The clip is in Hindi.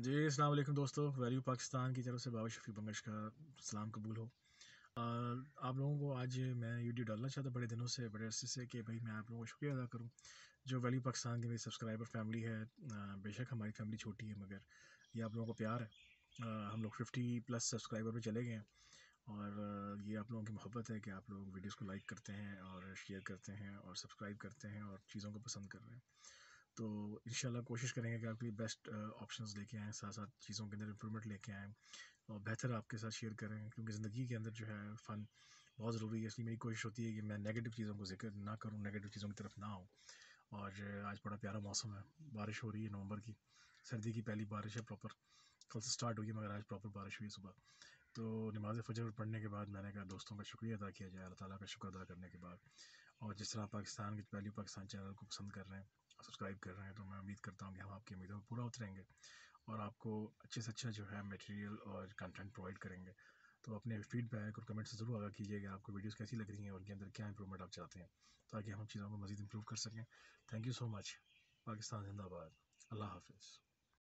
जी अल्लाम दोस्तों वैल्यू पाकिस्तान की तरफ से बाबा शफी बंगश का सलाम कबूल हो आ, आप लोगों को आज मैं यूट्यूब डालना चाहता बड़े दिनों से बड़े अरसे से कि भाई मैं आप लोगों का शुक्रिया अदा करूं जो वैल्यू पाकिस्तान की मेरी सब्सक्राइबर फैमिली है बेशक हमारी फैमिली छोटी है मगर ये आप लोगों को प्यार है आ, हम लोग फिफ्टी प्लस सब्सक्राइबर पर चले गए हैं और ये आप लोगों की मोहब्बत है कि आप लोग वीडियोज़ को लाइक करते हैं और शेयर करते हैं और सब्सक्राइब करते हैं और चीज़ों को पसंद कर रहे हैं तो इन कोशिश करेंगे कि आपके बेस्ट ऑप्शन लेके आएँ साथ साथ चीज़ों के अंदर इम्प्रूवमेंट लेके आएँ और बेहतर आपके साथ शेयर करें क्योंकि ज़िंदगी के अंदर जो है फ़न बहुत ज़रूरी है इसलिए मेरी कोशिश होती है कि मैं नेगेटिव चीज़ों को जिक्र ना करूँ नेगेटिव चीज़ों की तरफ ना आऊँ और आज बड़ा प्यारा मौसम है बारिश हो रही है नवंबर की सर्दी की पहली बारिश है प्रॉपर कल से स्टार्ट हुई है मगर आज प्रॉपर बारिश हुई सुबह तो नमाज फजर पढ़ने के बाद मैंने कहा दोस्तों का शुक्रिया अदा किया जाए अल्लाह ताला का शुक्र अदा करने के बाद और जिस तरह पाकिस्तान की पहली पाकिस्तान चैनल को पसंद कर रहे हैं सब्सक्राइब कर रहे हैं तो मैं उम्मीद करता हूँ कि हम आपकी उम्मीदों पर पूरा उतरेंगे और आपको अच्छे से अच्छा जो है मटेरियल और कंटेंट प्रोवाइड करेंगे तो अपने फीडबैक और कमेंट्स ज़रूर आगा कीजिएगा आपको वीडियोस कैसी लग रही हैं और उनके अंदर क्या इंप्रूवमेंट आप चाहते हैं ताकि हम चीज़ों को मज़ीद इंप्रूव कर सकें thank you so much Pakistan जिंदाबाद अल्लाह हाफिज़